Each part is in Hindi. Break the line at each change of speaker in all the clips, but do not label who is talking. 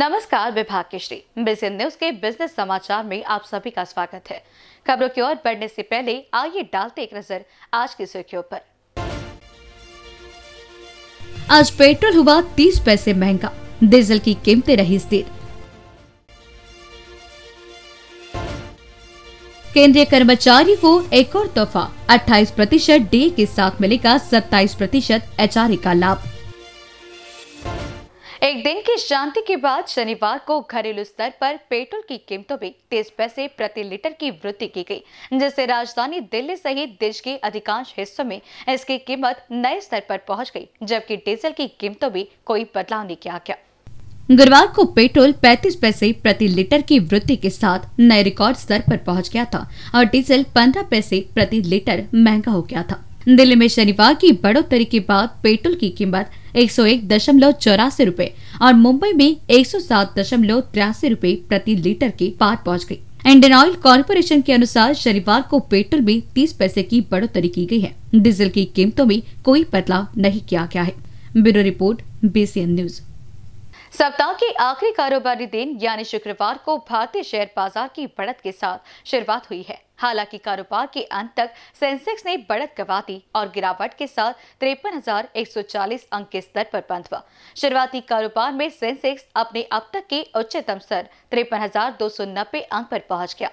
नमस्कार विभाग के श्री बिजन न्यूज के बिजनेस समाचार में आप सभी का स्वागत है खबरों की ओर बढ़ने से पहले आइए डालते एक नजर आज की सुर्खियों पर आज पेट्रोल हुआ 30 पैसे महंगा डीजल की कीमतें रही स्थिर केंद्रीय कर्मचारी को एक और तोहफा 28 प्रतिशत डी के साथ मिलेगा 27 प्रतिशत एच का लाभ एक दिन की शांति के बाद शनिवार को घरेलू स्तर पर पेट्रोल की कीमतों में तेज पैसे प्रति लीटर की वृद्धि की गई जिससे राजधानी दिल्ली सहित देश के अधिकांश हिस्सों में इसकी कीमत नए स्तर पर पहुंच गई जबकि डीजल की कीमतों में कोई बदलाव नहीं किया गया गुरुवार को पेट्रोल 35 पैसे प्रति लीटर की वृद्धि के साथ नए रिकॉर्ड स्तर पर पहुंच गया था और डीजल 15 पैसे प्रति लीटर महंगा हो गया था दिल्ली में शनिवार की बढ़ोतरी के बाद पेट्रोल की कीमत एक सौ एक दशमलव चौरासी रूपए और मुंबई में एक सौ सात दशमलव तिरासी रूपए प्रति लीटर के पार पहुंच गई इंडियन ऑयल कॉरपोरेशन के अनुसार शनिवार को पेट्रोल में तीस पैसे की बढ़ोतरी की गई है डीजल की कीमतों में कोई बदलाव नहीं किया गया है ब्यूरो रिपोर्ट बीसीएन न्यूज सप्ताह के आखिरी कारोबारी दिन यानी शुक्रवार को भारतीय शेयर बाजार की बढ़त के साथ शुरुआत हुई है हालांकि कारोबार के अंत तक सेंसेक्स ने बढ़त गवा दी और गिरावट के साथ तिरपन अंक के स्तर पर बंद हुआ शुरुआती कारोबार में सेंसेक्स अपने अब तक के उच्चतम स्तर तिरपन अंक पर पहुंच गया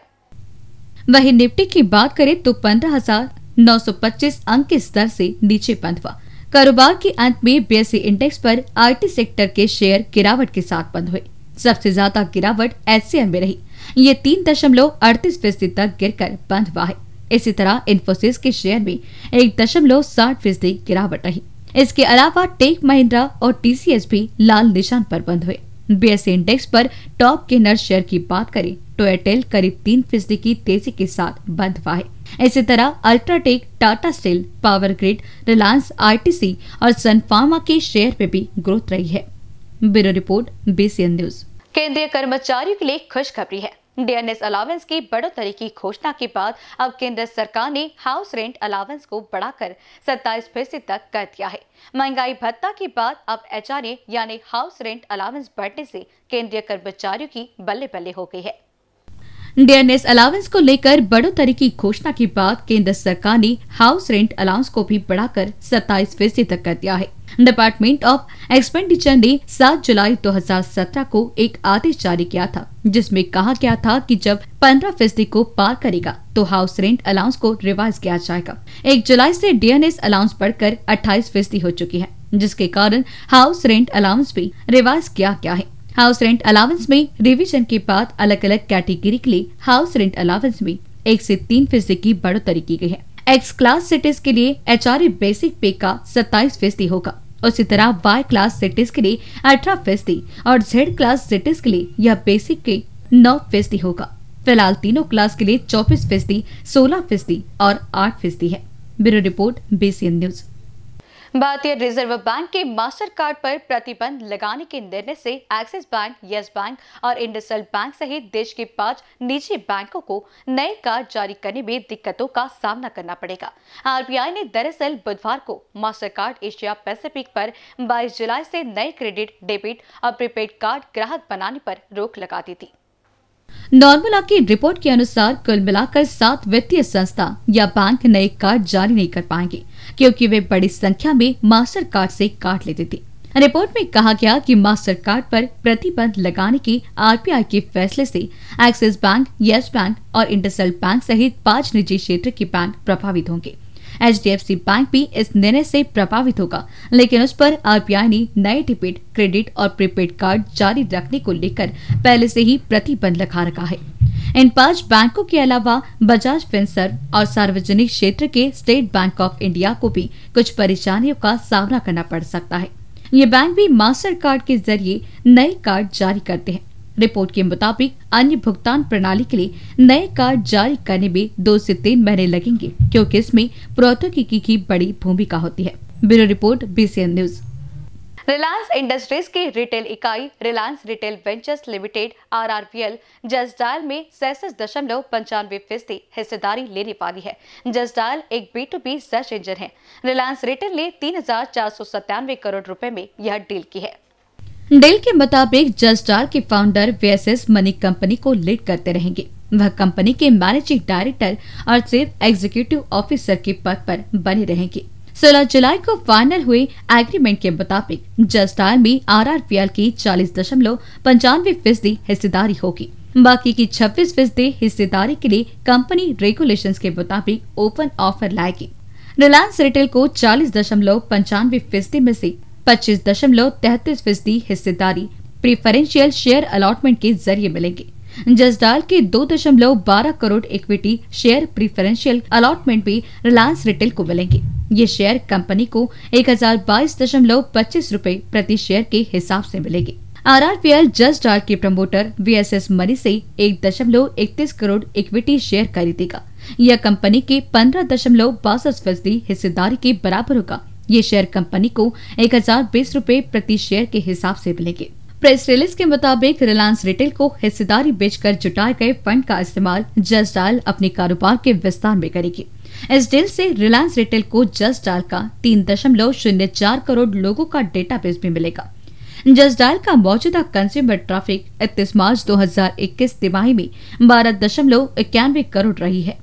वही निफ्टी की बात करें तो 15,925 अंक के स्तर से नीचे बंद हुआ कारोबार के अंत में बी इंडेक्स पर आईटी सेक्टर के शेयर गिरावट के साथ बंद हुए सबसे ज्यादा गिरावट एस में रही ये तीन दशमलव अड़तीस फीसदी तक गिर कर बंद हुआ है इसी तरह इन्फोसिस के शेयर में एक दशमलव साठ फीसदी गिरावट रही इसके अलावा टेक महिंद्रा और टीसीएस भी लाल निशान पर बंद हुए बी इंडेक्स पर टॉप गेनर शेयर की बात करें तो एयरटेल करीब तीन फीसदी की तेजी के साथ बंद हुआ है इसी तरह UltraTech Tata Steel Power Grid Reliance RTC और सनफार्मा के शेयर में भी ग्रोथ रही है ब्यूरो रिपोर्ट बीसीएन न्यूज़ केंद्रीय कर्मचारियों के लिए खुशखबरी है डीएनएस अलावेंस की बढ़ोतरी की घोषणा के बाद अब केंद्र सरकार ने हाउस रेंट अलावेंस को बढ़ाकर 27 फीसदी तक कर दिया है महंगाई भत्ता के बाद अब एचआरए यानी हाउस रेंट अलावेंस बढ़ने से केंद्रीय कर्मचारियों की बल्ले बल्ले हो गई है डीएनएस अलावेंस को लेकर बढ़ोतरी की घोषणा के बाद केंद्र सरकार ने हाउस रेंट अलाउंस को भी बढ़ाकर सत्ताईस फीसदी तक कर दिया है डिपार्टमेंट ऑफ एक्सपेंडिचर ने 7 जुलाई 2017 को एक आदेश जारी किया था जिसमें कहा गया था कि जब 15 फीसदी को पार करेगा तो हाउस रेंट अलाउंस को रिवाइज किया जाएगा एक जुलाई से डीएनएस अलाउंस बढ़कर 28 फीसदी हो चुकी है जिसके कारण हाउस रेंट अलाउंस भी रिवाइज किया गया है हाउस रेंट अलावेंस में रिवीजन के बाद अलग अलग कैटेगरी के लिए हाउस रेंट अलावेंस में एक से तीन फीसदी की बढ़ोतरी की गई है एक्स क्लास सिटीज के लिए एच बेसिक पे का सत्ताईस फीसदी होगा उसी तरह वाई क्लास सिटीज के लिए अठारह फीसदी और जेड क्लास सिटीज के लिए यह बेसिक के नौ फीसदी होगा फिलहाल तीनों क्लास के लिए चौबीस फीसदी सोलह फीसदी और आठ फीसदी है ब्यूरो रिपोर्ट बीसीएन न्यूज़ भारतीय रिजर्व बैंक के मास्टर कार्ड पर प्रतिबंध लगाने के निर्णय से एक्सिस बैंक यस बैंक और इंडसल बैंक सहित देश के पांच निजी बैंकों को नए कार्ड जारी करने में दिक्कतों का सामना करना पड़ेगा आरबीआई ने दरअसल बुधवार को मास्टर कार्ड एशिया पैसिफिक पर 22 जुलाई से नए क्रेडिट डेबिट और प्रीपेड कार्ड ग्राहक बनाने पर रोक लगा दी थी नॉर्मला की रिपोर्ट के अनुसार कुल मिलाकर सात वित्तीय संस्था या बैंक नए कार्ड जारी नहीं कर पाएंगे क्योंकि वे बड़ी संख्या में मास्टर कार्ड से कार्ड लेते थे रिपोर्ट में कहा गया कि मास्टर कार्ड पर प्रतिबंध लगाने के आरपीआई के फैसले से एक्सिस बैंक यस बैंक और इंडसल बैंक सहित पांच निजी क्षेत्र के बैंक प्रभावित होंगे एच बैंक भी इस निर्णय से प्रभावित होगा लेकिन उस पर आरबीआई ने नए डेबिट क्रेडिट और प्रीपेड कार्ड जारी रखने को लेकर पहले से ही प्रतिबंध लगा रखा है इन पांच बैंकों के अलावा बजाज फिंसर और सार्वजनिक क्षेत्र के स्टेट बैंक ऑफ इंडिया को भी कुछ परेशानियों का सामना करना पड़ सकता है ये बैंक भी मास्टर कार्ड के जरिए नए कार्ड जारी करते हैं रिपोर्ट के मुताबिक अन्य भुगतान प्रणाली के लिए नए कार्ड जारी करने में दो से तीन महीने लगेंगे क्योंकि इसमें प्रौद्योगिकी की बड़ी भूमिका होती है bureau report BCN news Reliance Industries की रिटेल इकाई Reliance Retail Ventures Limited R R P L Justdial में सैंसठ दशमलव पंचानवे फीसदी हिस्सेदारी लेने वाली है जसडायल एक B to B search engine है रिलायंस रिटेल ने तीन हजार चार सौ सत्तानवे करोड़ रुपए में यह डील की है डेल के मुताबिक जस्टार के फाउंडर वीएसएस मनी कंपनी को लीड करते रहेंगे वह कंपनी के मैनेजिंग डायरेक्टर और चीफ एग्जीक्यूटिव ऑफिसर के पद पर बने रहेंगे 16 जुलाई को फाइनल हुए एग्रीमेंट के मुताबिक जस्टार में आरआरपीएल की चालीस दशमलव पंचानवे फीसदी हिस्सेदारी होगी बाकी की छब्बीस फीसदी हिस्सेदारी के लिए कंपनी रेगुलेशन के मुताबिक ओपन ऑफर लाएगी रिलायंस रिटेल को चालीस दशमलव पंचानवे फीसदी में से पच्चीस दशमलव तैतीस फीसदी हिस्सेदारी प्रीफरेंशियल शेयर अलॉटमेंट के जरिए मिलेंगे जसडाल के दो दशमलव बारह crore equity share preferential allotment भी रिलायंस रिटेल को मिलेंगे ये शेयर कंपनी को एक हजार बाईस दशमलव पच्चीस रूपए प्रति शेयर के हिसाब से मिलेंगे R R P L Justdial के promoter V S S Mani ऐसी एक दशमलव इकतीस करोड़ इक्विटी शेयर खरीदेगा यह कंपनी के पंद्रह दशमलव बासठ फीसदी हिस्सेदारी के बराबर होगा ये शेयर कंपनी को एक हजार बीस रूपए प्रति शेयर के हिसाब से मिलेंगे प्रेस रिलीज के मुताबिक रिलायंस रिटेल को हिस्सेदारी बेचकर जुटाए गए फंड का इस्तेमाल जस्ट डायल अपने कारोबार के विस्तार में करेगी इस डील से रिलायंस रिटेल को जस्ट डायल का तीन दशमलव शून्य चार करोड़ लोगों का डेटाबेस भी मिलेगा जस्ट डायल का मौजूदा कंज्यूमर ट्रैफिक इकतीस मार्च 2021 तिमाही में बारह दशमलव इक्यानवे करोड़ रही है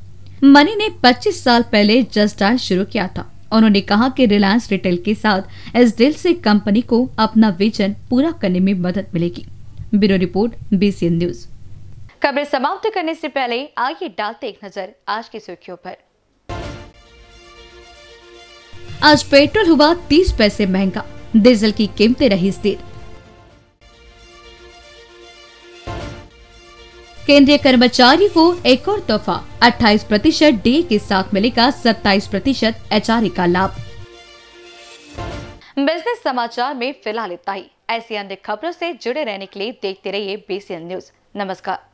मनी ने 25 साल पहले जस्ट डायल शुरू किया था उन्होंने कहा कि रिलायंस रिटेल के साथ इस डील से कंपनी को अपना विजन पूरा करने में मदद मिलेगी ब्यूरो रिपोर्ट बीसीएन न्यूज खबरें समाप्त करने से पहले आइए डालते एक नजर आज की सुर्खियों पर आज पेट्रोल हुआ तीस पैसे महंगा डीजल की कीमतें रही स्थिर केंद्रीय कर्मचारी को एक और तोहफा 28 प्रतिशत डी के साथ मिलेगा 27 प्रतिशत एच का लाभ बिजनेस समाचार में फिलहाल इतना ही ऐसी अन्य खबरों से जुड़े रहने के लिए देखते रहिए बीसीएन न्यूज नमस्कार